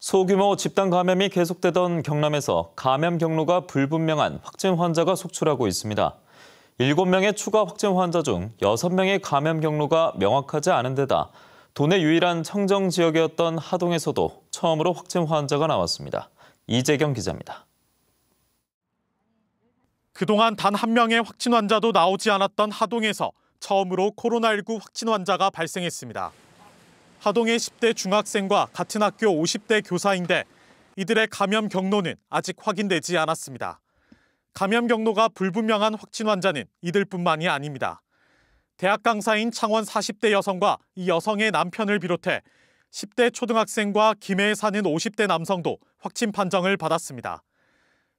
소규모 집단 감염이 계속되던 경남에서 감염 경로가 불분명한 확진 환자가 속출하고 있습니다. 7명의 추가 확진 환자 중 6명의 감염 경로가 명확하지 않은 데다 도내 유일한 청정 지역이었던 하동에서도 처음으로 확진 환자가 나왔습니다. 이재경 기자입니다. 그동안 단 한 명의 확진 환자도 나오지 않았던 하동에서 처음으로 코로나19 확진 환자가 발생했습니다. 하동의 10대 중학생과 같은 학교 50대 교사인데 이들의 감염 경로는 아직 확인되지 않았습니다. 감염 경로가 불분명한 확진 환자는 이들뿐만이 아닙니다. 대학 강사인 창원 40대 여성과 이 여성의 남편을 비롯해 10대 초등학생과 김해에 사는 50대 남성도 확진 판정을 받았습니다.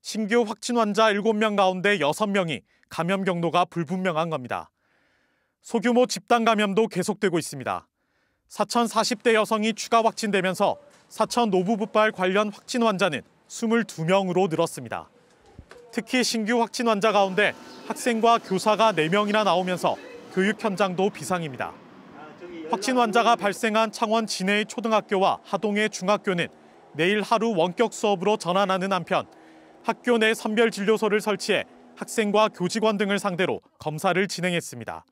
신규 확진 환자 7명 가운데 6명이 감염 경로가 불분명한 겁니다. 소규모 집단 감염도 계속되고 있습니다. 사천 40대 여성이 추가 확진되면서 사천 노부부발 관련 확진 환자는 22명으로 늘었습니다. 특히 신규 확진 환자 가운데 학생과 교사가 4명이나 나오면서 교육 현장도 비상입니다. 확진 환자가 발생한 창원 진해의 초등학교와 하동의 중학교는 내일 하루 원격 수업으로 전환하는 한편 학교 내 선별진료소를 설치해 학생과 교직원 등을 상대로 검사를 진행했습니다.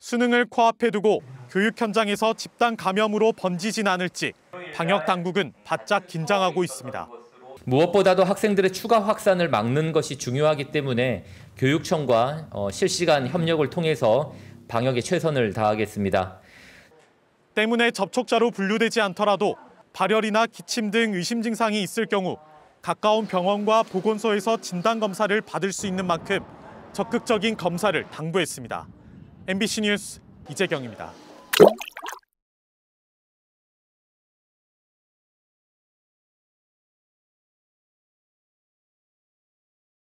수능을 코앞에 두고 교육 현장에서 집단 감염으로 번지진 않을지 방역 당국은 바짝 긴장하고 있습니다. 무엇보다도 학생들의 추가 확산을 막는 것이 중요하기 때문에 교육청과 어, 실시간 협력을 통해서 방역에 최선을 다하겠습니다. 때문에 접촉자로 분류되지 않더라도 발열이나 기침 등 의심 증상이 있을 경우 가까운 병원과 보건소에서 진단 검사를 받을 수 있는 만큼 적극적인 검사를 당부했습니다. MBC 뉴스 이재경입니다.